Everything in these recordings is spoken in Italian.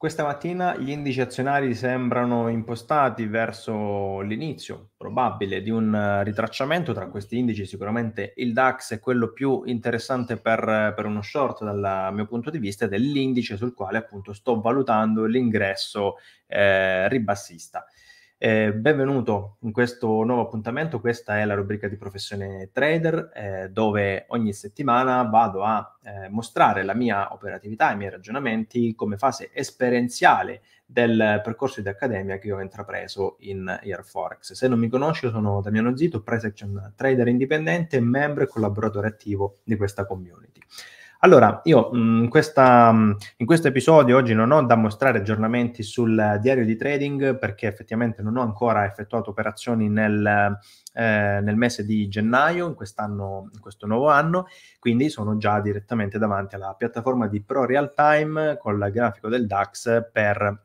Questa mattina gli indici azionari sembrano impostati verso l'inizio probabile di un eh, ritracciamento. Tra questi indici, sicuramente il DAX è quello più interessante per, per uno short dal mio punto di vista ed è l'indice sul quale appunto sto valutando l'ingresso eh, ribassista. Eh, benvenuto in questo nuovo appuntamento, questa è la rubrica di professione trader eh, dove ogni settimana vado a eh, mostrare la mia operatività, e i miei ragionamenti come fase esperienziale del percorso di accademia che ho intrapreso in Air Forex. Se non mi conosci, sono Damiano Zito, pre-section trader indipendente, e membro e collaboratore attivo di questa community. Allora, io in, mm, questa, mm, in, questo episodio oggi non ho da mostrare aggiornamenti sul diario di trading perché effettivamente non ho ancora effettuato operazioni nel, eh, nel mese di gennaio, in, in, questo nuovo anno, quindi sono già direttamente davanti alla piattaforma di Pro Real Time con il grafico del DAX per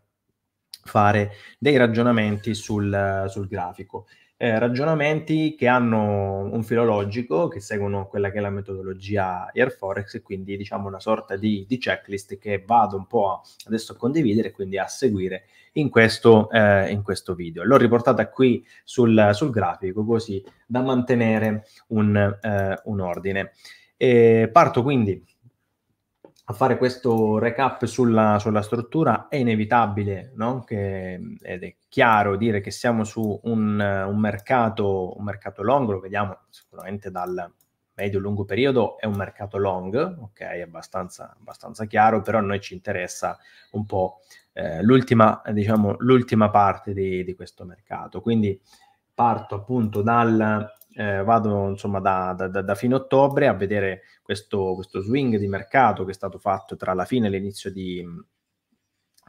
fare dei ragionamenti sul, sul grafico eh, ragionamenti che hanno un filologico, che seguono quella che è la metodologia Airforex e quindi diciamo una sorta di, di checklist che vado un po' a, adesso a condividere e quindi a seguire in questo, eh, in questo video. L'ho riportata qui sul, sul, grafico così da mantenere un, eh, un ordine. E parto quindi a fare questo recap sulla, sulla struttura è inevitabile, no? che, ed è chiaro dire che siamo su un, un, mercato, un mercato long, lo vediamo sicuramente dal medio-lungo periodo, è un mercato long, ok, abbastanza, abbastanza chiaro, però a noi ci interessa un po' eh, l'ultima, diciamo, l'ultima parte di, di questo mercato. Quindi parto appunto dal, eh, vado insomma da, da, da, fine ottobre a vedere questo, questo, swing di mercato che è stato fatto tra la fine e l'inizio di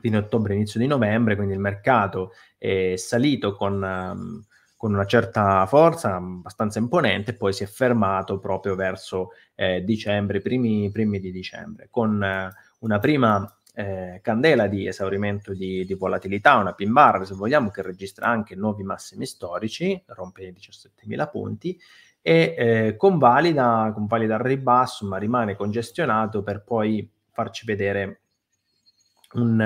fine ottobre e inizio di novembre, quindi il mercato è salito con, con una certa forza abbastanza imponente, poi si è fermato proprio verso eh, dicembre, primi, primi, di dicembre, con eh, una prima eh, candela di esaurimento di, di volatilità, una pin bar, se vogliamo, che registra anche nuovi massimi storici, rompe i 17.000 punti, e eh, convalida, convalida il ribasso, ma rimane congestionato per poi farci vedere un,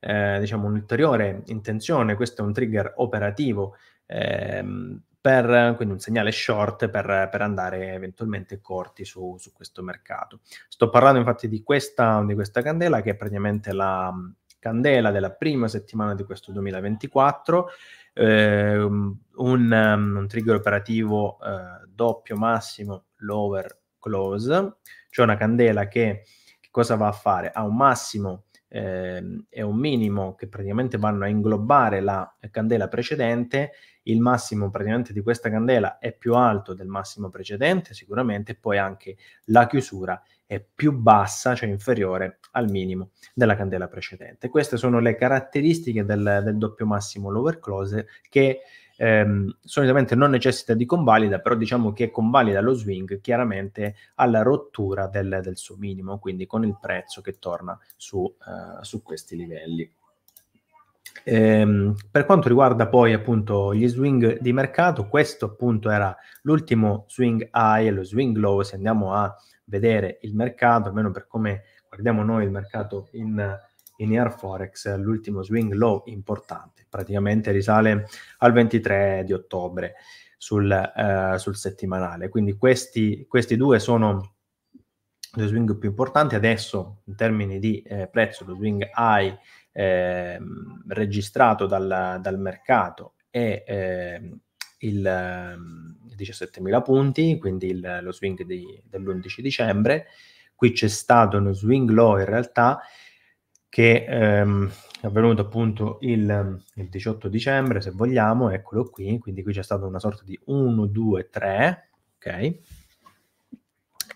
eh, diciamo, un'ulteriore intenzione, questo è un trigger operativo ehm, per, quindi un segnale short per, per andare eventualmente corti su, su, questo mercato. Sto parlando infatti di questa, di questa candela che è praticamente la mm, candela della prima settimana di questo 2024, eh, un, mm, un, trigger operativo eh, doppio massimo lower close, cioè una candela che, che cosa va a fare? Ha un massimo eh, e un minimo che praticamente vanno a inglobare la candela precedente il massimo praticamente di questa candela è più alto del massimo precedente sicuramente, poi anche la chiusura è più bassa, cioè inferiore al minimo della candela precedente. Queste sono le caratteristiche del, del doppio massimo lower close che ehm, solitamente non necessita di convalida, però diciamo che convalida lo swing chiaramente alla rottura del, del suo minimo, quindi con il prezzo che torna su, eh, su questi livelli. Ehm, per quanto riguarda poi appunto gli swing di mercato, questo appunto era l'ultimo swing high e lo swing low. Se andiamo a vedere il mercato, almeno per come guardiamo noi il mercato in, in Air Forex, l'ultimo swing low importante, praticamente risale al 23 di ottobre sul, eh, sul settimanale. Quindi questi, questi due sono lo swing più importanti. Adesso, in termini di eh, prezzo, lo swing high eh, registrato dal, dal, mercato è eh, il 17.000 ehm, punti, quindi il, lo swing di, dell'11 dicembre. Qui c'è stato uno swing low in realtà che ehm, è avvenuto appunto il, il, 18 dicembre, se vogliamo, eccolo qui, quindi qui c'è stata una sorta di 1, 2, 3, ok?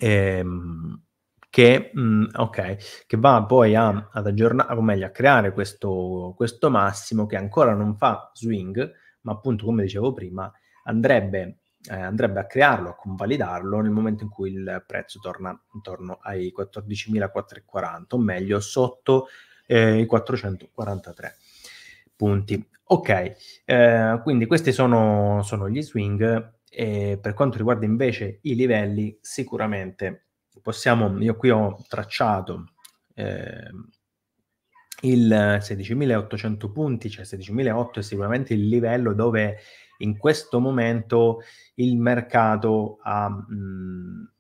Ehm, che, mh, mm, okay, che va poi a, ad aggiornare, o meglio, a creare questo, questo massimo che ancora non fa swing, ma appunto, come dicevo prima, andrebbe eh, andrebbe a crearlo, a convalidarlo nel momento in cui il prezzo torna intorno ai 14.440, o meglio sotto eh, i 443 punti. Ok, eh, quindi questi sono, sono gli swing. per quanto riguarda invece i livelli, sicuramente possiamo, io qui ho tracciato eh, il 16.800 punti, cioè 16.800 è sicuramente il livello dove in questo momento il mercato ha mh,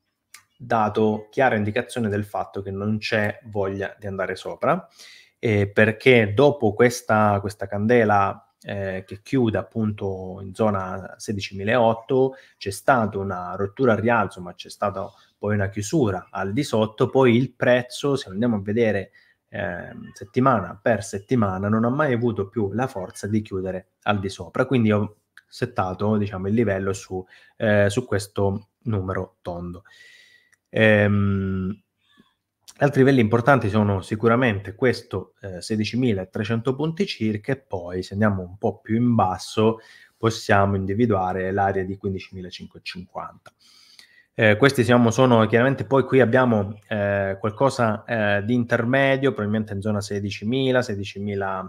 dato chiara indicazione del fatto che non c'è voglia di andare sopra, eh, perché dopo questa, questa candela eh, che chiude appunto in zona 16.800 c'è stata una rottura al rialzo, ma c'è stato poi una chiusura al di sotto, poi il prezzo, se andiamo a vedere eh, settimana per settimana, non ha mai avuto più la forza di chiudere al di sopra. Quindi ho settato diciamo, il livello su, eh, su questo numero tondo. Ehm, altri livelli importanti sono sicuramente questo eh, 16.300 punti circa e poi se andiamo un po' più in basso possiamo individuare l'area di 15.550. Eh, questi siamo, sono chiaramente poi qui abbiamo eh, qualcosa eh, di intermedio, probabilmente in zona 16.000, 16.000.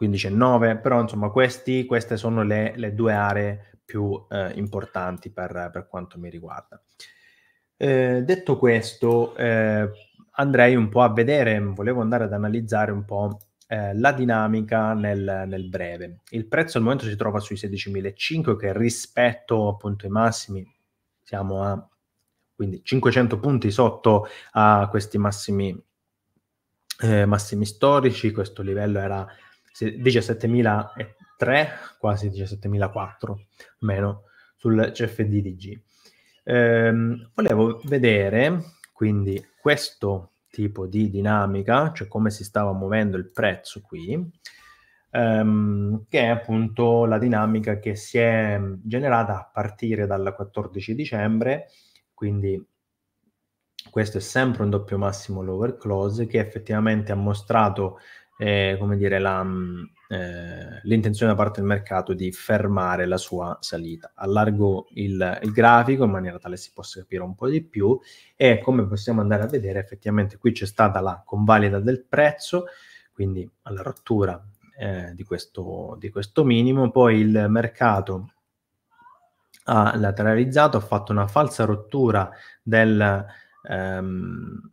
15,9, però insomma questi, queste sono le, le due aree più eh, importanti per, per, quanto mi riguarda. Eh, detto questo, eh, andrei un po' a vedere, volevo andare ad analizzare un po' eh, la dinamica nel, nel, breve. Il prezzo al momento si trova sui 16.500 che rispetto appunto ai massimi siamo a quindi 500 punti sotto a questi massimi, eh, massimi storici, questo livello era 17.003, quasi 17.004 meno sul CFDDG. Eh, volevo vedere quindi questo tipo di dinamica, cioè come si stava muovendo il prezzo qui, ehm, che è appunto la dinamica che si è generata a partire dal 14 dicembre, quindi questo è sempre un doppio massimo lower close che effettivamente ha mostrato eh, come dire, la, mm, eh, l'intenzione da parte del mercato di fermare la sua salita. Allargo il, il, grafico in maniera tale si possa capire un po' di più e come possiamo andare a vedere effettivamente qui c'è stata la convalida del prezzo, quindi alla rottura eh, di, questo, di questo minimo, poi il mercato ha lateralizzato, ha fatto una falsa rottura del... Ehm,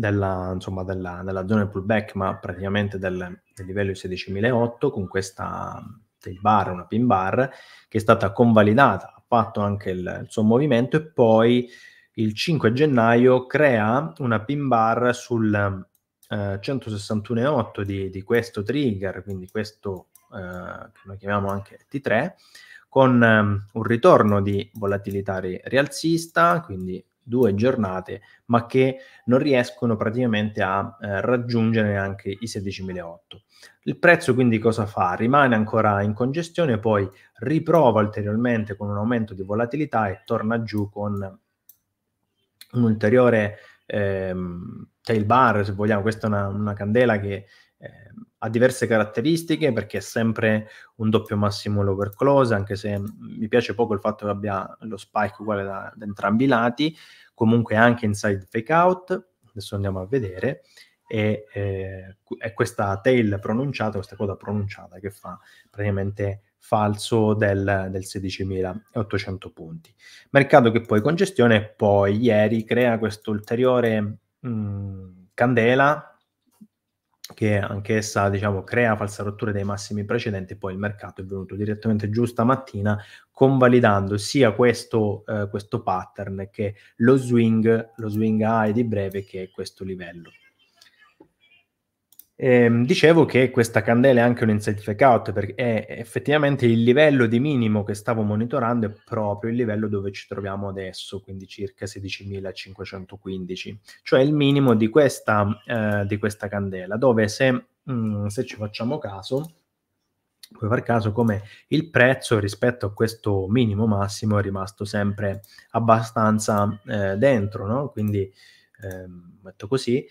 della, insomma, della, della zona del pullback, ma praticamente del, del livello di 16.008 con questa tail bar, una pin bar, che è stata convalidata, ha fatto anche il, il suo movimento e poi il 5 gennaio crea una pin bar sul eh, 161.8 di, di, questo trigger, quindi questo eh, che noi chiamiamo anche T3, con eh, un ritorno di volatilità rialzista, quindi due giornate, ma che non riescono praticamente a eh, raggiungere neanche i 16.800. Il prezzo quindi cosa fa? Rimane ancora in congestione, poi riprova ulteriormente con un aumento di volatilità e torna giù con un ulteriore ehm, tail bar, se vogliamo, questa è una, una candela che... Eh, ha diverse caratteristiche perché è sempre un doppio massimo l'overclose, anche se mm, mi piace poco il fatto che abbia lo spike uguale da, da entrambi i lati, comunque anche inside fake out, adesso andiamo a vedere, e eh, è questa tail pronunciata, questa coda pronunciata che fa praticamente falso del, del 16.800 punti. Mercato che poi congestione, poi ieri crea questo ulteriore mh, mm, candela che anch'essa diciamo, crea falsa rottura dei massimi precedenti poi il mercato è venuto direttamente giù stamattina convalidando sia questo, eh, questo pattern che lo swing, lo swing high di breve che questo livello. Ehm, dicevo che questa candela è anche un inside fake out perché effettivamente il livello di minimo che stavo monitorando è proprio il livello dove ci troviamo adesso, quindi circa 16.515, cioè il minimo di questa, eh, di questa candela, dove se, mh, mm, se ci facciamo caso puoi far caso come il prezzo rispetto a questo minimo massimo è rimasto sempre abbastanza eh, dentro, no? quindi eh, metto così,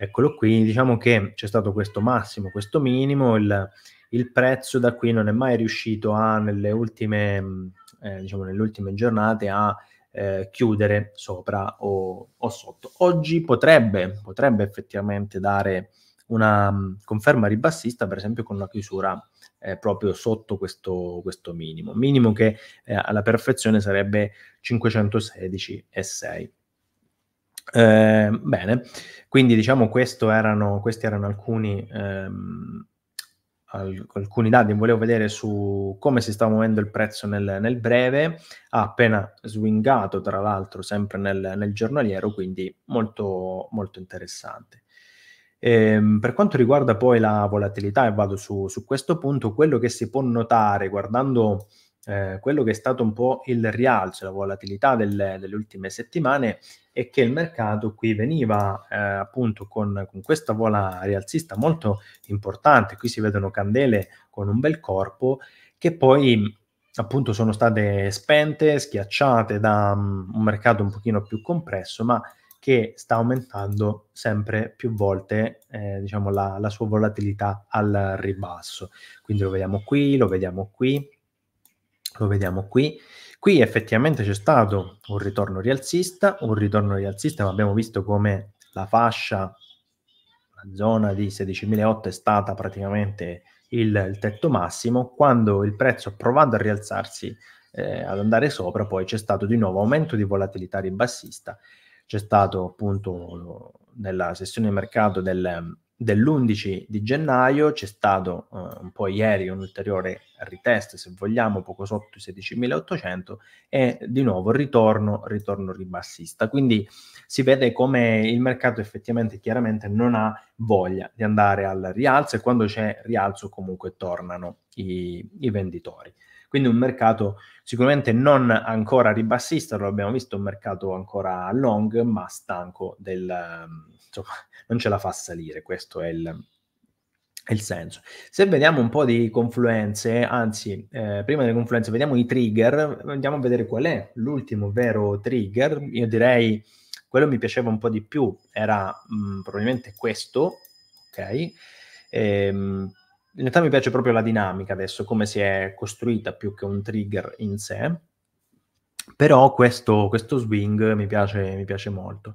Eccolo qui, diciamo che c'è stato questo massimo, questo minimo, il, il prezzo da qui non è mai riuscito a, nelle ultime, mm, eh, diciamo, nelle ultime giornate a eh, chiudere sopra o, o sotto. Oggi potrebbe, potrebbe, effettivamente dare una mm, conferma ribassista, per esempio con una chiusura eh, proprio sotto questo, questo, minimo, minimo che eh, alla perfezione sarebbe 516,6. Ehm, bene, quindi diciamo erano, questi erano alcuni, ehm, alcuni dati volevo vedere su come si stava muovendo il prezzo nel, nel breve, ha appena swingato tra l'altro sempre nel, nel giornaliero, quindi molto, molto interessante. Eh, per quanto riguarda poi la volatilità, e vado su, su questo punto, quello che si può notare guardando eh, quello che è stato un po' il rialzo, la volatilità delle, delle ultime settimane è che il mercato qui veniva eh, appunto con, con, questa vola rialzista molto importante, qui si vedono candele con un bel corpo che poi appunto sono state spente, schiacciate da um, un mercato un pochino più compresso, ma che sta aumentando sempre più volte eh, diciamo la, la sua volatilità al ribasso. Quindi lo vediamo qui, lo vediamo qui, lo vediamo qui. Qui effettivamente c'è stato un ritorno rialzista, un ritorno rialzista, ma abbiamo visto come la fascia, la zona di 16.008 è stata praticamente il, il, tetto massimo, quando il prezzo ha provato a rialzarsi, eh, ad andare sopra, poi c'è stato di nuovo aumento di volatilità ribassista, c'è stato appunto nella sessione di mercato del dell'11 di gennaio c'è stato eh, un po' ieri un ulteriore ritest, se vogliamo, poco sotto i 16.800 e di nuovo ritorno, ritorno ribassista. Quindi si vede come il mercato effettivamente chiaramente non ha voglia di andare al rialzo e quando c'è rialzo comunque tornano i, i venditori. Quindi un mercato sicuramente non ancora ribassista, lo abbiamo visto, un mercato ancora long ma stanco del insomma, non ce la fa salire, questo è il, è il senso. Se vediamo un po' di confluenze, anzi, eh, prima delle confluenze vediamo i trigger, andiamo a vedere qual è l'ultimo vero trigger, io direi quello mi piaceva un po' di più, era mh, mm, probabilmente questo, ok? Ehm, in realtà mi piace proprio la dinamica adesso, come si è costruita più che un trigger in sé, però questo, questo swing mi piace, mi piace molto.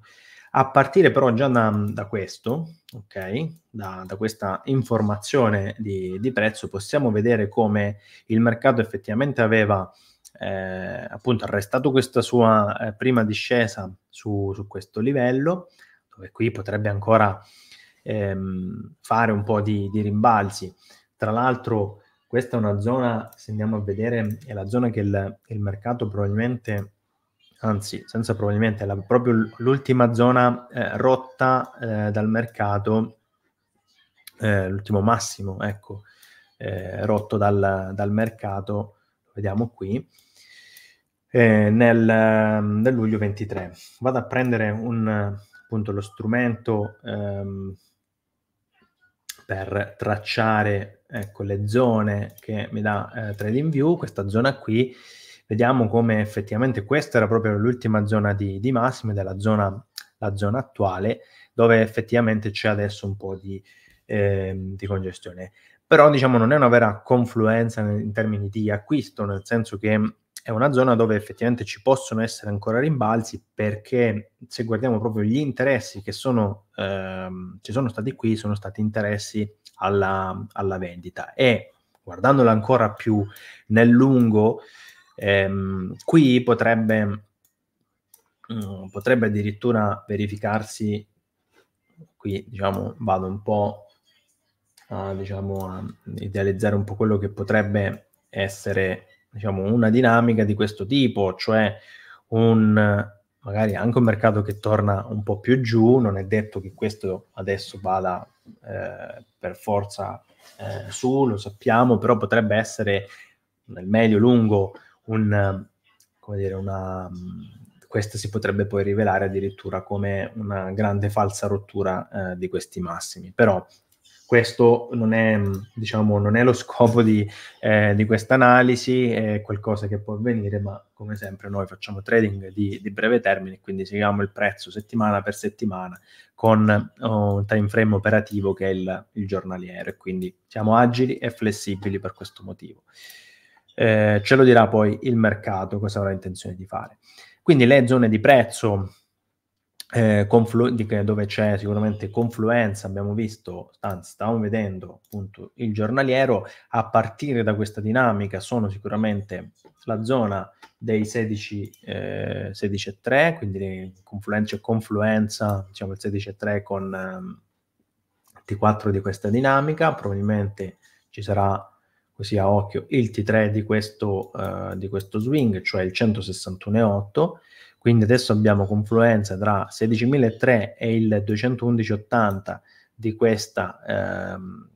A partire però già da, da questo, okay, da, da, questa informazione di, di, prezzo, possiamo vedere come il mercato effettivamente aveva eh, appunto arrestato questa sua eh, prima discesa su, su, questo livello, dove qui potrebbe ancora ehm, fare un po' di, di rimbalzi. Tra l'altro questa è una zona, se andiamo a vedere, è la zona che il, il mercato probabilmente anzi senza probabilmente, la, proprio l'ultima zona eh, rotta eh, dal mercato, eh, l'ultimo massimo, ecco, eh, rotto dal, dal, mercato, lo vediamo qui, eh, nel, mm, nel, luglio 23. Vado a prendere un, appunto lo strumento ehm, per tracciare ecco, le zone che mi dà eh, TradingView, questa zona qui, vediamo come effettivamente questa era proprio l'ultima zona di, di massima della zona, la zona attuale dove effettivamente c'è adesso un po' di, eh, di congestione. Però diciamo non è una vera confluenza in termini di acquisto, nel senso che è una zona dove effettivamente ci possono essere ancora rimbalzi perché se guardiamo proprio gli interessi che sono, ehm, ci sono stati qui, sono stati interessi alla, alla vendita e guardandola ancora più nel lungo, Ehm, qui potrebbe, mh, mm, potrebbe addirittura verificarsi, qui diciamo vado un po' a, diciamo, a idealizzare un po' quello che potrebbe essere diciamo, una dinamica di questo tipo, cioè un magari anche un mercato che torna un po' più giù, non è detto che questo adesso vada eh, per forza eh, su, lo sappiamo, però potrebbe essere nel medio-lungo un, ehm, come dire, una, mm, questa si potrebbe poi rivelare addirittura come una grande falsa rottura eh, di questi massimi. Però questo non è, mm, diciamo, non è lo scopo di, eh, di questa analisi, è qualcosa che può avvenire, ma come sempre noi facciamo trading di, di breve termine, quindi seguiamo il prezzo settimana per settimana con oh, un time frame operativo che è il, il giornaliero e quindi siamo agili e flessibili per questo motivo eh, ce lo dirà poi il mercato cosa avrà intenzione di fare. Quindi le zone di prezzo eh, conflu- dove c'è sicuramente confluenza, abbiamo visto, anzi stavamo vedendo appunto il giornaliero, a partire da questa dinamica sono sicuramente la zona dei 16, eh, 16,3, quindi confluenza, confluenza, diciamo il 16,3 con eh, T4 di questa dinamica, probabilmente ci sarà così a occhio, il T3 di questo, uh, di questo swing, cioè il 161,8, quindi adesso abbiamo confluenza tra 16.003 e il 211,80 di questa... Uh,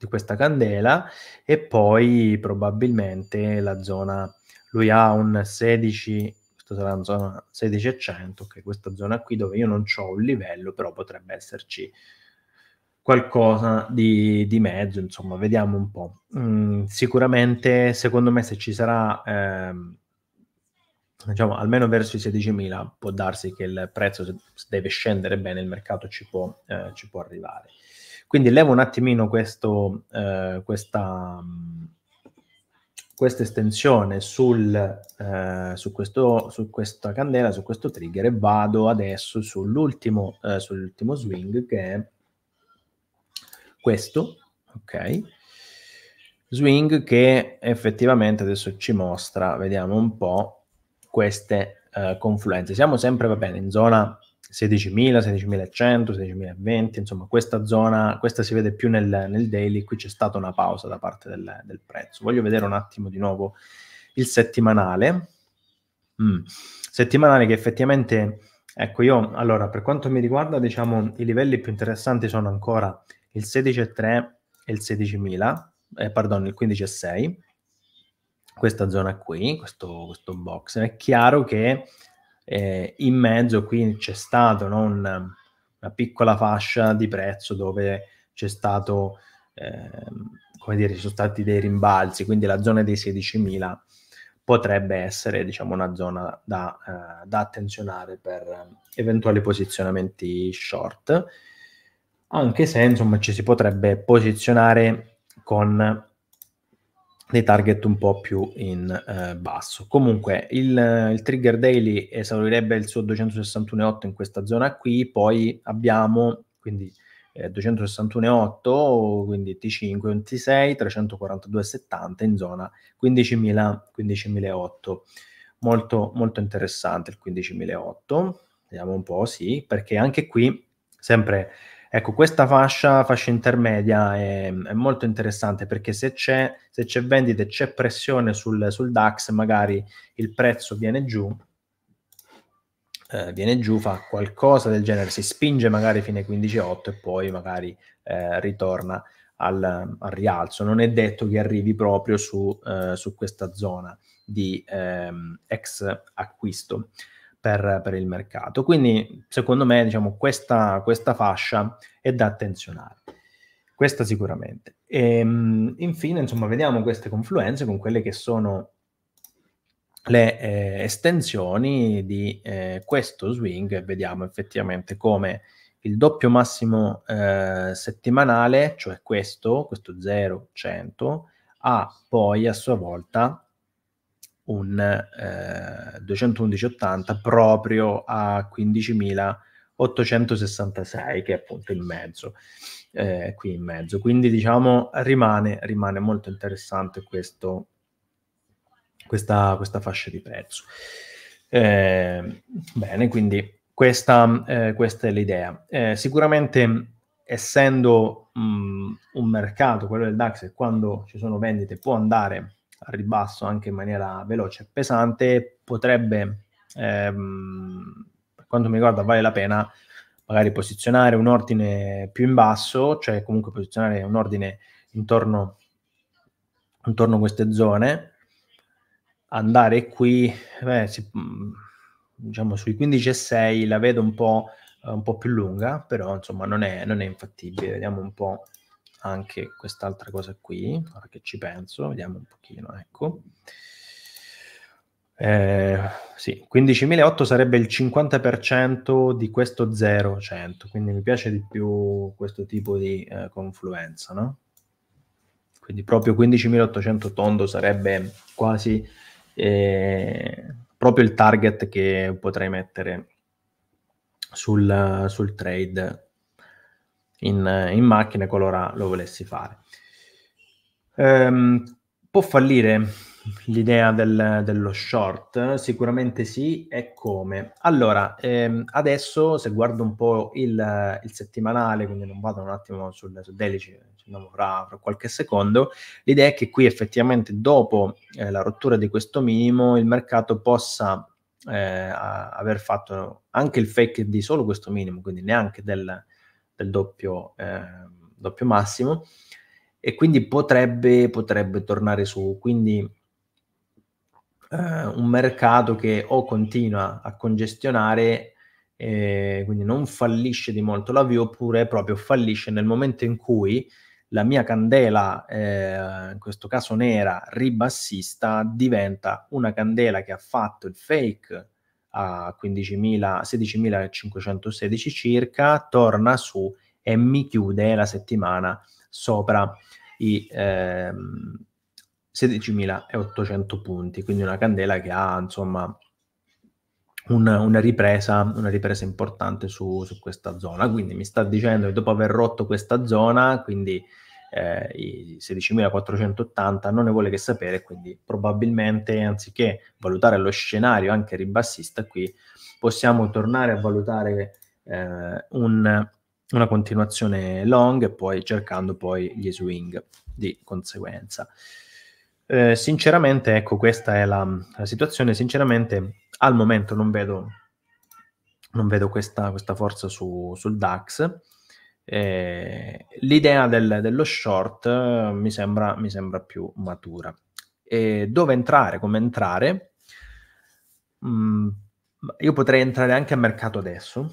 di questa candela e poi probabilmente la zona lui ha un 16 questa sarà una zona 16 e 100 che okay, questa zona qui dove io non ho un livello però potrebbe esserci qualcosa di, di mezzo, insomma, vediamo un po'. Mm, sicuramente, secondo me, se ci sarà, ehm, diciamo, almeno verso i 16.000, può darsi che il prezzo, deve scendere bene, il mercato ci può, eh, ci può arrivare. Quindi levo un attimino questo, eh, questa, mm, questa, estensione sul, eh, su, questo, su, questa candela, su questo trigger e vado adesso sull'ultimo, eh, sull'ultimo swing che è questo, ok? Swing che effettivamente adesso ci mostra, vediamo un po', queste eh, confluenze. Siamo sempre, va bene, in zona 16.000, 16.100, 16.020, insomma questa zona, questa si vede più nel, nel daily, qui c'è stata una pausa da parte del, del, prezzo. Voglio vedere un attimo di nuovo il settimanale. Mm. Settimanale che effettivamente, ecco io, allora per quanto mi riguarda, diciamo i livelli più interessanti sono ancora il 16,3 e il 16.000, eh, pardon, il 15,6, questa zona qui, questo, questo, box, è chiaro che eh, in mezzo qui c'è stata no, un, una piccola fascia di prezzo dove c'è stato, eh, come dire, ci sono stati dei rimbalzi, quindi la zona dei 16.000 potrebbe essere diciamo, una zona da, eh, da attenzionare per ehm, eventuali posizionamenti short anche se insomma ci si potrebbe posizionare con dei target un po' più in eh, basso. Comunque il, il, trigger daily esaurirebbe il suo 261,8 in questa zona qui, poi abbiamo quindi eh, 261,8, quindi T5, T6, 342,70 in zona 15.000, 15.008. Molto, molto interessante il 15.008, vediamo un po', sì, perché anche qui sempre Ecco, questa fascia, fascia intermedia, è, è molto interessante perché se c'è, se c'è vendita e c'è pressione sul, sul, DAX, magari il prezzo viene giù, eh, viene giù, fa qualcosa del genere, si spinge magari fino ai 15,8 e poi magari eh, ritorna al, al, rialzo. Non è detto che arrivi proprio su, eh, su questa zona di ehm, ex acquisto per, per il mercato. Quindi secondo me diciamo, questa, questa fascia è da attenzionare. Questa sicuramente. E, ehm, infine, insomma, vediamo queste confluenze con quelle che sono le eh, estensioni di eh, questo swing e vediamo effettivamente come il doppio massimo eh, settimanale, cioè questo, questo 0, 100, ha poi a sua volta un eh, 211,80 proprio a 15.866 che è appunto il mezzo eh, qui in mezzo quindi diciamo rimane, rimane molto interessante questo, questa, questa, fascia di prezzo eh, bene quindi questa, eh, questa è l'idea eh, sicuramente essendo mh, un mercato quello del DAX quando ci sono vendite può andare al ribasso anche in maniera veloce e pesante, potrebbe, ehm, per quanto mi riguarda, vale la pena magari posizionare un ordine più in basso, cioè comunque posizionare un ordine intorno, intorno a queste zone, andare qui, beh, si, mm, diciamo sui 6 la vedo un po', eh, un po' più lunga, però insomma non è, non è infattibile, vediamo un po' anche quest'altra cosa qui, ora che ci penso, vediamo un pochino, ecco. Eh, sì, 15.008 sarebbe il 50% di questo 0,100, quindi mi piace di più questo tipo di eh, confluenza, no? Quindi proprio 15.800 tondo sarebbe quasi eh, proprio il target che potrei mettere sul, sul trade in, in macchina qualora lo volessi fare. Ehm, può fallire l'idea del, dello short? Sicuramente sì, e come? Allora, ehm, adesso se guardo un po' il, il, settimanale, quindi non vado un attimo sul, sul daily, fra, fra, qualche secondo, l'idea è che qui effettivamente dopo eh, la rottura di questo minimo il mercato possa eh, aver fatto anche il fake di solo questo minimo, quindi neanche del, del doppio, eh, doppio massimo e quindi potrebbe, potrebbe tornare su. Quindi eh, un mercato che o continua a congestionare, eh, quindi non fallisce di molto la view, oppure proprio fallisce nel momento in cui la mia candela, eh, in questo caso nera, ribassista, diventa una candela che ha fatto il fake a 16.516 circa, torna su e mi chiude la settimana sopra i eh, 16.800 punti, quindi una candela che ha insomma un, una, ripresa, una ripresa importante su, su questa zona. Quindi mi sta dicendo che dopo aver rotto questa zona, quindi eh, i 16.480 non ne vuole che sapere, quindi probabilmente anziché valutare lo scenario anche ribassista qui, possiamo tornare a valutare eh, un, una continuazione long e poi cercando poi gli swing di conseguenza. Eh, sinceramente, ecco, questa è la, la, situazione. Sinceramente, al momento non vedo, non vedo questa, questa forza su, sul DAX eh, l'idea del, dello short eh, mi sembra, mi sembra più matura. E dove entrare, come entrare? Mm, io potrei entrare anche a mercato adesso,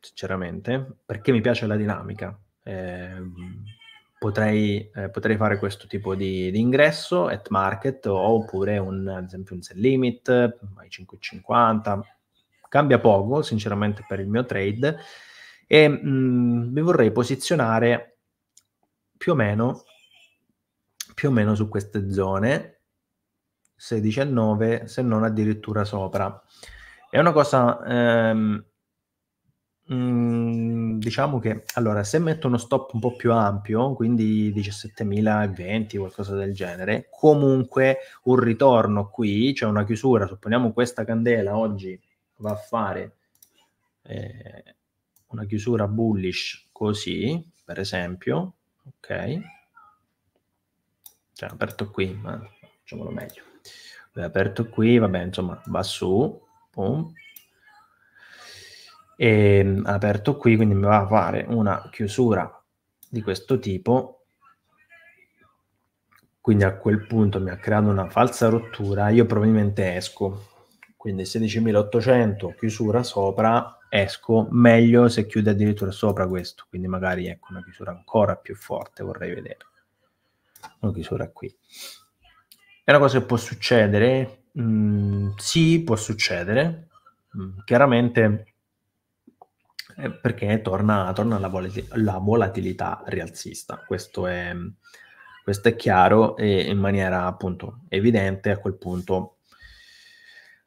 sinceramente, perché mi piace la dinamica. Eh, potrei, eh, potrei, fare questo tipo di, di, ingresso, at market, oppure un, ad esempio un sell limit, ai 5,50. Cambia poco, sinceramente, per il mio trade e mh, mm, mi vorrei posizionare più o meno, più o meno su queste zone, 16 e 9, se non addirittura sopra. È una cosa, ehm, mh, mm, diciamo che, allora, se metto uno stop un po' più ampio, quindi 17.020, qualcosa del genere, comunque un ritorno qui, cioè una chiusura, supponiamo questa candela oggi va a fare... Eh, una chiusura bullish così, per esempio, ok? Cioè, aperto qui, ma facciamolo meglio. L'ho aperto qui, vabbè, insomma, va su, boom. E mm, aperto qui, quindi mi va a fare una chiusura di questo tipo quindi a quel punto mi ha creato una falsa rottura, io probabilmente esco. Quindi 16.800, chiusura sopra, esco, meglio se chiude addirittura sopra questo, quindi magari ecco una chiusura ancora più forte, vorrei vedere. Una chiusura qui. È una cosa che può succedere? Mm, sì, può succedere. Mm, chiaramente eh, perché torna, torna la, volati- la, volatilità rialzista. Questo è, questo è chiaro e in maniera appunto evidente a quel punto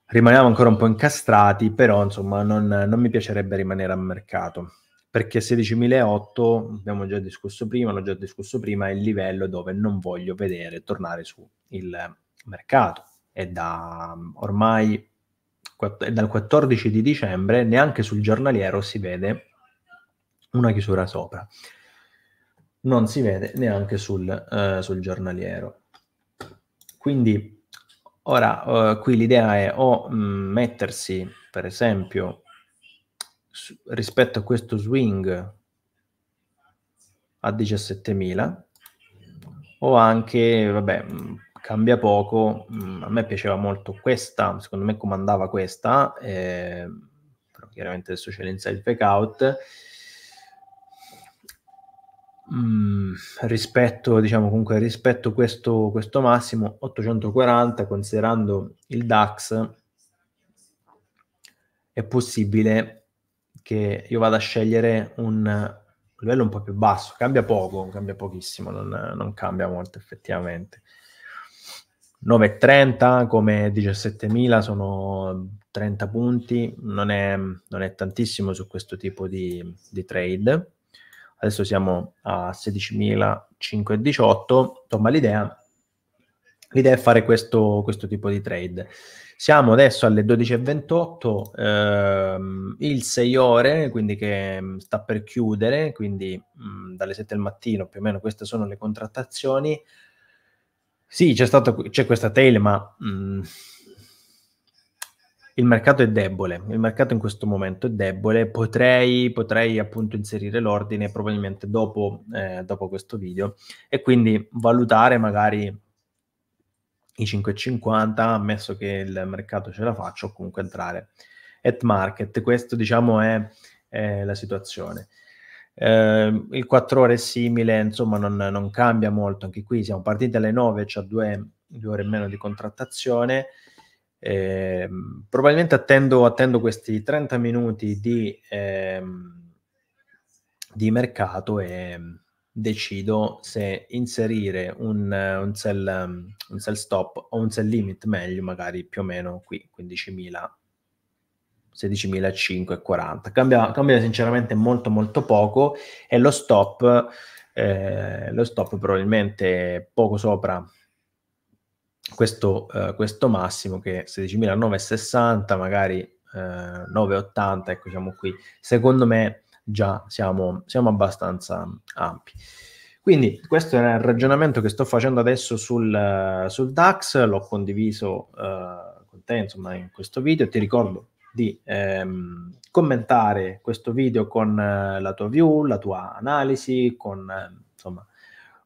rimaniamo ancora un po' incastrati, però insomma non, non mi piacerebbe rimanere a mercato perché 16.008, abbiamo già discusso prima, l'ho già discusso prima, è il livello dove non voglio vedere tornare su il mercato. È da ormai è dal 14 di dicembre, neanche sul giornaliero si vede una chiusura sopra. Non si vede neanche sul, uh, sul giornaliero. Quindi Ora, eh, qui l'idea è o mh, mm, mettersi, per esempio, su, rispetto a questo swing a 17.000, o anche, vabbè, mh, mm, cambia poco, mh, mm, a me piaceva molto questa, secondo me comandava questa, eh, però chiaramente adesso c'è l'inside fake out, Mm, rispetto, diciamo, comunque, rispetto questo, questo massimo 840 considerando il DAX è possibile che io vada a scegliere un livello un po' più basso cambia poco, cambia pochissimo non, non cambia molto effettivamente 9,30 come 17.000 sono 30 punti non è, non è tantissimo su questo tipo di, di trade adesso siamo a 16.518, insomma l'idea, l'idea è fare questo, questo, tipo di trade. Siamo adesso alle 12.28, ehm, il 6 ore, quindi che mm, sta per chiudere, quindi mh, mm, dalle 7 del mattino più o meno queste sono le contrattazioni. Sì, c'è, stato, c'è questa tail, ma mh, mm, il mercato è debole, il mercato in questo momento è debole, potrei, potrei appunto inserire l'ordine probabilmente dopo, eh, dopo questo video e quindi valutare magari i 5,50, ammesso che il mercato ce la faccia, o comunque entrare at market. Questo, diciamo, è, è la situazione. Eh, il 4 ore è simile, insomma, non, non, cambia molto. Anche qui siamo partiti alle 9, c'è cioè due, due ore in meno di contrattazione. Eh, probabilmente attendo, attendo, questi 30 minuti di, ehm, di, mercato e decido se inserire un, un, sell, un sell stop o un sell limit meglio magari più o meno qui 15.000 16.540 cambia, cambia sinceramente molto molto poco e lo stop eh, lo stop probabilmente poco sopra questo, eh, questo massimo che 16.960, magari eh, 9.80, ecco siamo qui, secondo me già siamo, siamo abbastanza ampi. Quindi questo era il ragionamento che sto facendo adesso sul, sul DAX, l'ho condiviso eh, con te insomma, in questo video, ti ricordo di ehm, commentare questo video con eh, la tua view, la tua analisi, con eh, insomma,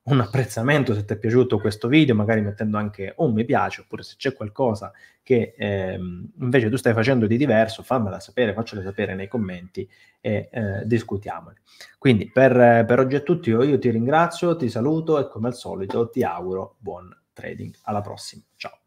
un apprezzamento se ti è piaciuto questo video, magari mettendo anche un mi piace, oppure se c'è qualcosa che eh, invece tu stai facendo di diverso, fammela sapere, faccelo sapere nei commenti e eh, discutiamone. Quindi per, per oggi è tutto, io, io ti ringrazio, ti saluto e come al solito ti auguro buon trading. Alla prossima, ciao.